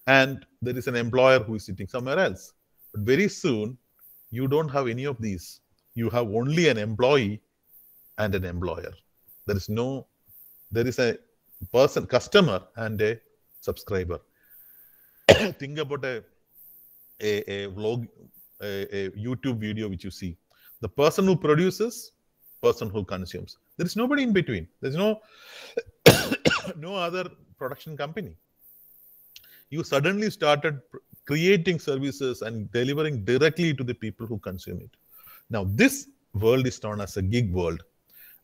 and there is an employer who is sitting somewhere else. But very soon, you don't have any of these. You have only an employee and an employer. There is no, there is a person, customer, and a subscriber. Think about a, a, a vlog, a, a YouTube video which you see. The person who produces, person who consumes. There is nobody in between. There's no no other production company. You suddenly started creating services and delivering directly to the people who consume it. Now, this world is known as a gig world,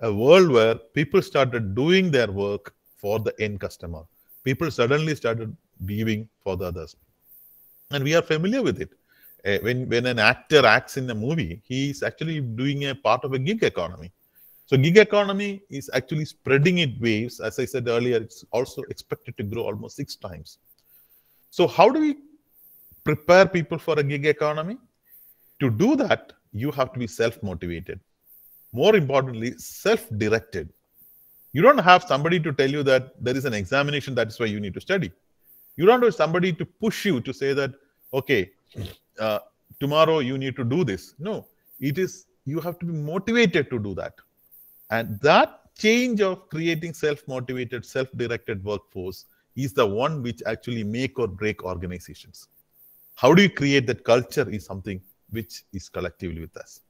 a world where people started doing their work for the end customer. People suddenly started giving for the others. And we are familiar with it. Uh, when, when an actor acts in a movie, he is actually doing a part of a gig economy so gig economy is actually spreading in waves. As I said earlier, it's also expected to grow almost six times. So how do we prepare people for a gig economy? To do that, you have to be self-motivated. More importantly, self-directed. You don't have somebody to tell you that there is an examination, that's why you need to study. You don't have somebody to push you to say that, okay, uh, tomorrow you need to do this. No, it is you have to be motivated to do that. And that change of creating self-motivated, self-directed workforce is the one which actually make or break organizations. How do you create that culture is something which is collectively with us.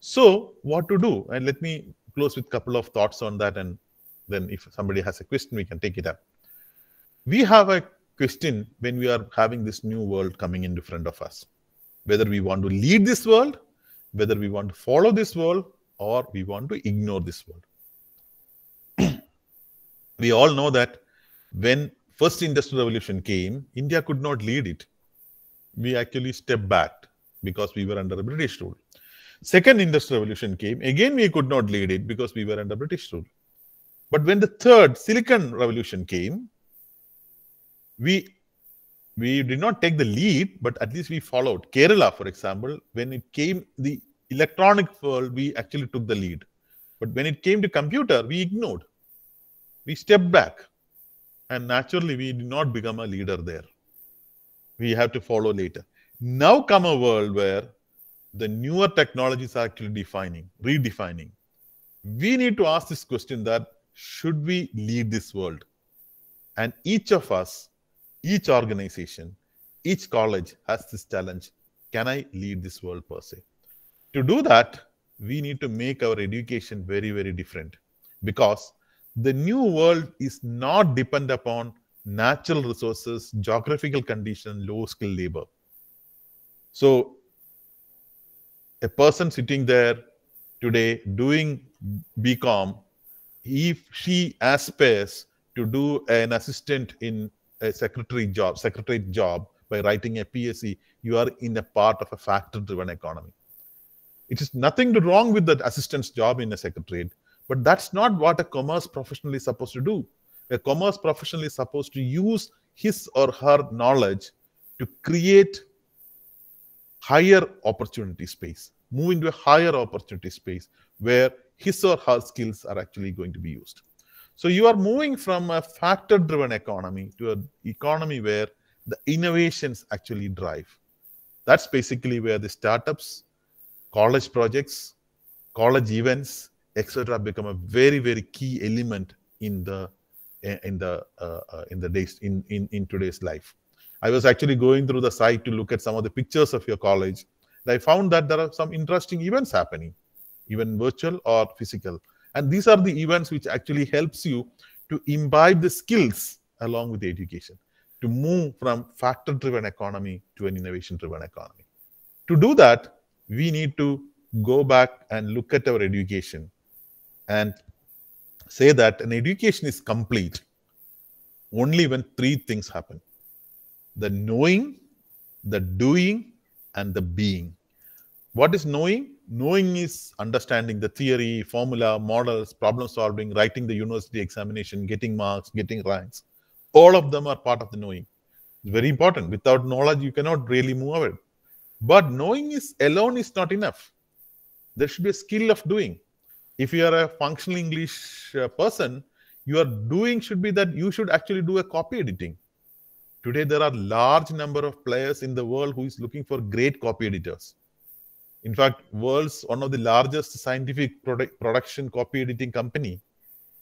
So what to do? And let me close with couple of thoughts on that. And then if somebody has a question, we can take it up. We have a question when we are having this new world coming in front of us. Whether we want to lead this world, whether we want to follow this world, or we want to ignore this world. we all know that when first industrial revolution came, India could not lead it. We actually stepped back because we were under British rule. Second industrial revolution came, again we could not lead it because we were under British rule. But when the third silicon revolution came, we we did not take the lead, but at least we followed. Kerala, for example, when it came, the electronic world, we actually took the lead. But when it came to computer, we ignored. We stepped back. And naturally, we did not become a leader there. We have to follow later. Now come a world where the newer technologies are actually defining, redefining. We need to ask this question that should we lead this world? And each of us, each organization, each college has this challenge. Can I lead this world per se? To do that, we need to make our education very, very different because the new world is not depend upon natural resources, geographical condition, low skill labor. So a person sitting there today doing BCom, if she aspires to do an assistant in a secretary job, secretary job by writing a PSC, you are in a part of a factor driven economy. It is nothing wrong with the assistant's job in a secretariat, but that's not what a commerce professional is supposed to do. A commerce professional is supposed to use his or her knowledge to create higher opportunity space, move into a higher opportunity space where his or her skills are actually going to be used. So you are moving from a factor-driven economy to an economy where the innovations actually drive. That's basically where the startups college projects, college events, etc., become a very, very key element in the eh, in the uh, uh, in the days in, in in today's life. I was actually going through the site to look at some of the pictures of your college. And I found that there are some interesting events happening, even virtual or physical. And these are the events which actually helps you to imbibe the skills along with the education to move from factor driven economy to an innovation driven economy. To do that, we need to go back and look at our education and say that an education is complete only when three things happen the knowing, the doing, and the being. What is knowing? Knowing is understanding the theory, formula, models, problem solving, writing the university examination, getting marks, getting ranks. All of them are part of the knowing. It's very important. Without knowledge, you cannot really move ahead. But knowing is alone is not enough. There should be a skill of doing. If you are a functional English uh, person, your doing should be that you should actually do a copy editing. Today, there are large number of players in the world who is looking for great copy editors. In fact, world's one of the largest scientific production copy editing company,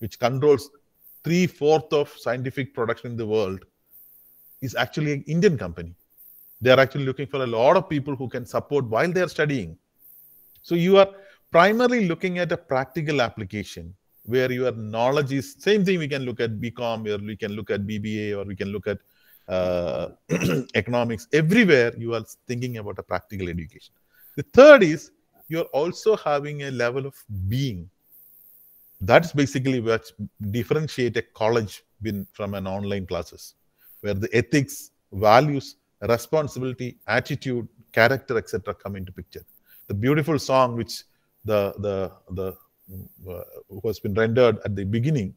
which controls three-fourth of scientific production in the world, is actually an Indian company. They are actually looking for a lot of people who can support while they are studying. So you are primarily looking at a practical application where your knowledge is same thing. We can look at BCom, or we can look at BBA, or we can look at uh, economics. Everywhere you are thinking about a practical education. The third is you're also having a level of being. That's basically what differentiate a college from an online classes, where the ethics, values, responsibility, attitude, character, etc., come into picture. The beautiful song which the the the uh, has been rendered at the beginning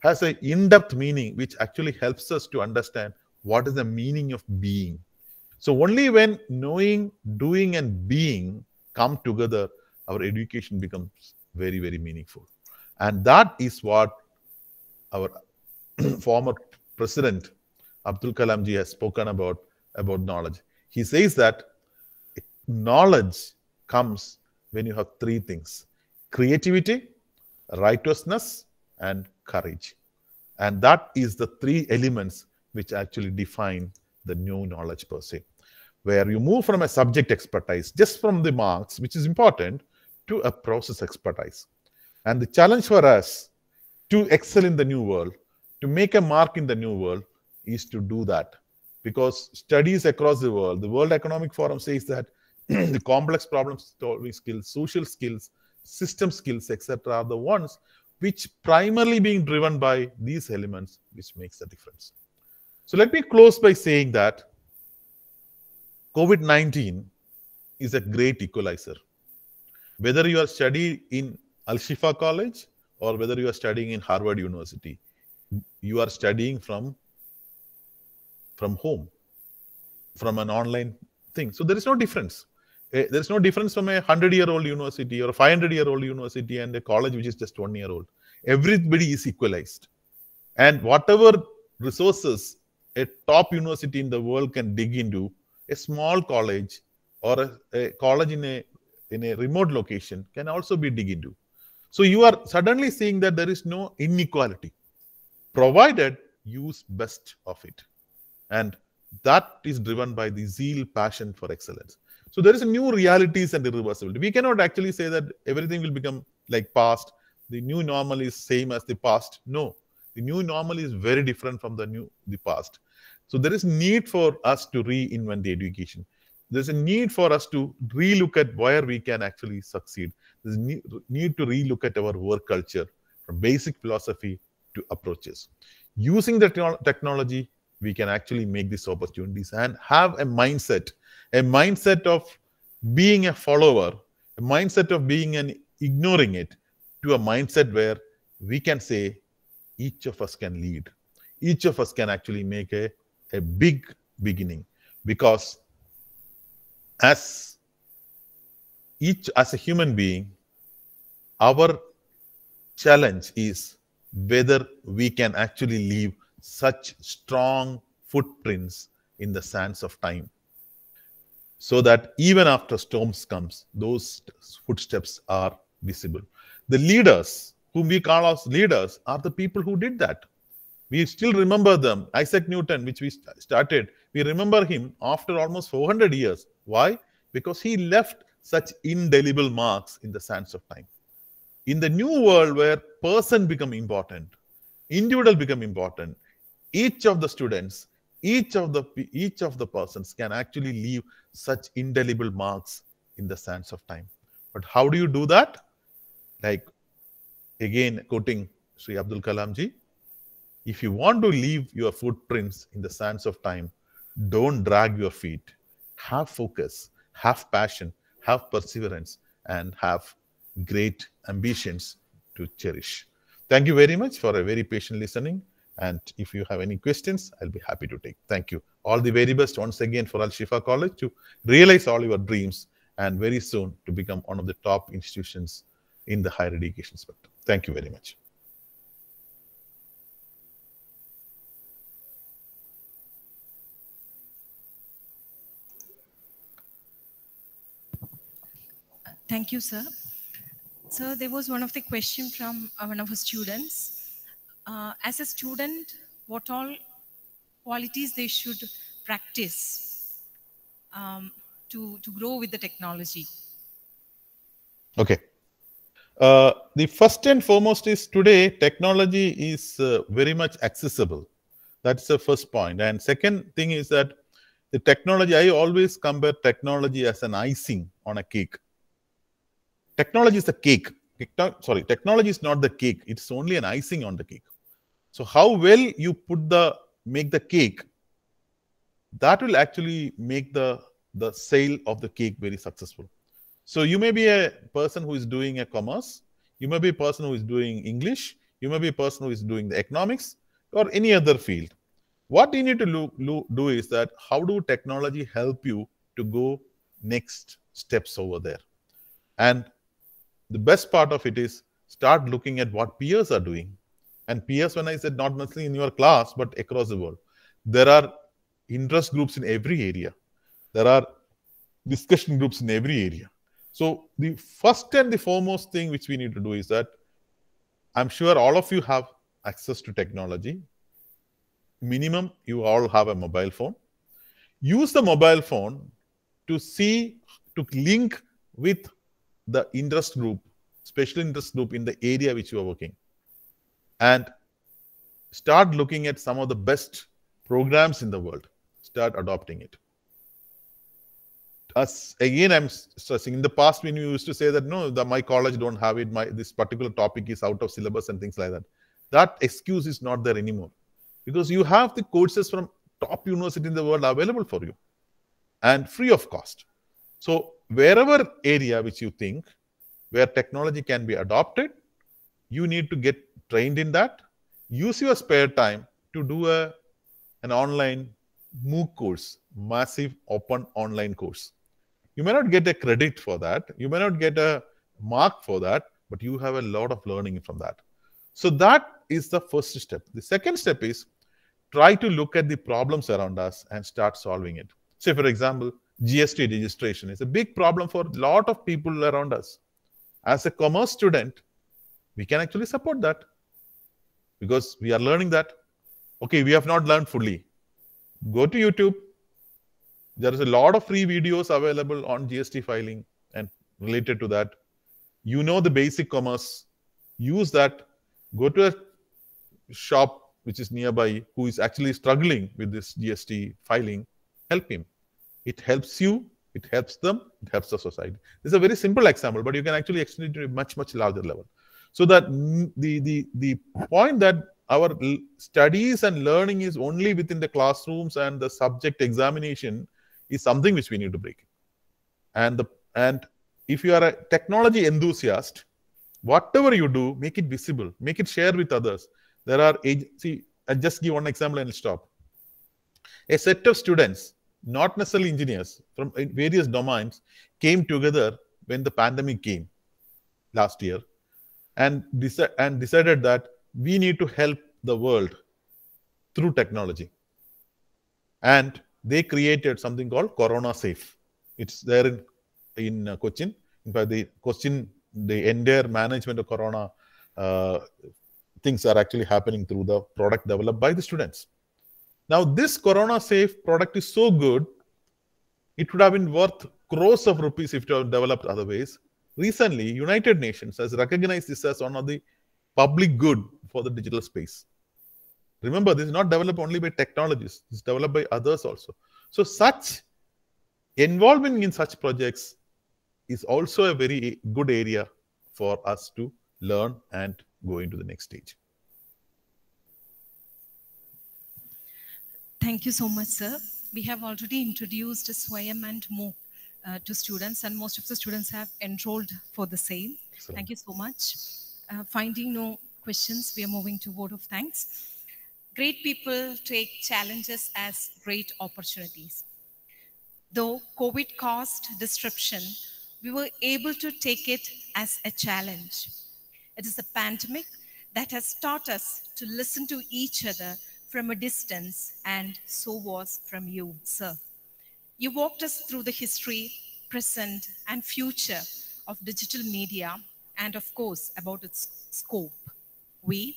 has an in-depth meaning which actually helps us to understand what is the meaning of being. So only when knowing, doing, and being come together, our education becomes very, very meaningful. And that is what our former president Abdul Kalam ji has spoken about about knowledge. He says that knowledge comes when you have three things creativity, righteousness, and courage. And that is the three elements which actually define the new knowledge per se. Where you move from a subject expertise, just from the marks, which is important, to a process expertise. And the challenge for us to excel in the new world, to make a mark in the new world, is to do that because studies across the world, the World Economic Forum says that the complex problem solving skills, social skills, system skills, etc., are the ones which primarily being driven by these elements, which makes the difference. So let me close by saying that COVID-19 is a great equalizer. Whether you are studying in Al-Shifa College or whether you are studying in Harvard University, you are studying from from home, from an online thing. So there is no difference. Eh, there is no difference from a 100 year old university or a 500 year old university and a college which is just one year old. Everybody is equalized. And whatever resources a top university in the world can dig into, a small college or a, a college in a in a remote location can also be dig into. So you are suddenly seeing that there is no inequality, provided use best of it. And that is driven by the zeal, passion for excellence. So there is a new realities and irreversibility. We cannot actually say that everything will become like past. The new normal is same as the past. No, the new normal is very different from the new the past. So there is need for us to reinvent the education. There's a need for us to relook at where we can actually succeed. There's need to relook at our work culture from basic philosophy to approaches. Using the technology we can actually make these opportunities and have a mindset, a mindset of being a follower, a mindset of being an ignoring it, to a mindset where we can say each of us can lead. Each of us can actually make a, a big beginning because as each as a human being, our challenge is whether we can actually live such strong footprints in the sands of time so that even after storms comes those footsteps are visible the leaders whom we call as leaders are the people who did that we still remember them isaac newton which we started we remember him after almost 400 years why because he left such indelible marks in the sands of time in the new world where person become important individual become important each of the students, each of the each of the persons can actually leave such indelible marks in the sands of time. But how do you do that? Like again, quoting Sri Abdul Kalam ji, if you want to leave your footprints in the sands of time, don't drag your feet. Have focus, have passion, have perseverance, and have great ambitions to cherish. Thank you very much for a very patient listening. And if you have any questions, I'll be happy to take. Thank you. All the very best once again for Al Shifa College to realize all your dreams and very soon to become one of the top institutions in the higher education spectrum. Thank you very much. Thank you, sir. So there was one of the question from one of our students uh, as a student, what all qualities they should practice um, to, to grow with the technology? Okay. Uh, the first and foremost is today technology is uh, very much accessible. That's the first point. And second thing is that the technology, I always compare technology as an icing on a cake. Technology is the cake. Sorry, technology is not the cake. It's only an icing on the cake. So how well you put the make the cake, that will actually make the the sale of the cake very successful. So you may be a person who is doing a commerce, you may be a person who is doing English, you may be a person who is doing the economics or any other field. What you need to look, do is that how do technology help you to go next steps over there? And the best part of it is start looking at what peers are doing. And PS, when I said not necessarily in your class, but across the world, there are interest groups in every area. There are discussion groups in every area. So the first and the foremost thing which we need to do is that I'm sure all of you have access to technology. Minimum, you all have a mobile phone. Use the mobile phone to see, to link with the interest group, special interest group in the area which you are working and start looking at some of the best programs in the world. Start adopting it. As again, I'm stressing. In the past, when you used to say that no, the, my college don't have it, my this particular topic is out of syllabus and things like that. That excuse is not there anymore, because you have the courses from top university in the world available for you, and free of cost. So wherever area which you think where technology can be adopted, you need to get trained in that, use your spare time to do a, an online MOOC course, massive open online course. You may not get a credit for that. You may not get a mark for that, but you have a lot of learning from that. So that is the first step. The second step is try to look at the problems around us and start solving it. Say, for example, GST registration is a big problem for a lot of people around us. As a commerce student, we can actually support that because we are learning that. Okay, we have not learned fully. Go to YouTube. There is a lot of free videos available on GST filing and related to that. You know the basic commerce. Use that. Go to a shop which is nearby who is actually struggling with this GST filing. Help him. It helps you it helps them, it helps the society. This is a very simple example, but you can actually extend it to a much, much larger level. So that the, the, the point that our studies and learning is only within the classrooms and the subject examination is something which we need to break. And, the, and if you are a technology enthusiast, whatever you do, make it visible, make it share with others. There are, see, I'll just give one example and I'll stop. A set of students, not necessarily engineers, from various domains came together when the pandemic came last year and, deci and decided that we need to help the world through technology. And they created something called Corona Safe. It's there in, in uh, Cochin. In fact, the Cochin, the entire management of Corona uh, things are actually happening through the product developed by the students. Now, this Corona Safe product is so good, it would have been worth crores of rupees if it were developed other ways. Recently, United Nations has recognized this as one of the public good for the digital space. Remember, this is not developed only by technologies; it's developed by others also. So such involvement in such projects is also a very good area for us to learn and go into the next stage. Thank you so much, sir. We have already introduced SWAYAM and MOOC uh, to students, and most of the students have enrolled for the same. Excellent. Thank you so much. Uh, finding no questions, we are moving to vote of thanks. Great people take challenges as great opportunities. Though COVID caused disruption, we were able to take it as a challenge. It is a pandemic that has taught us to listen to each other from a distance, and so was from you, sir. You walked us through the history, present, and future of digital media, and of course, about its scope. We,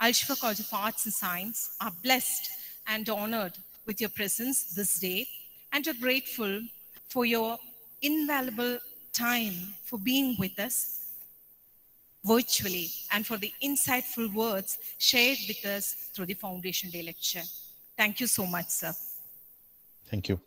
Alshifa College of Arts and Science, are blessed and honored with your presence this day and are grateful for your invaluable time for being with us virtually and for the insightful words shared with us through the Foundation Day lecture. Thank you so much, sir. Thank you.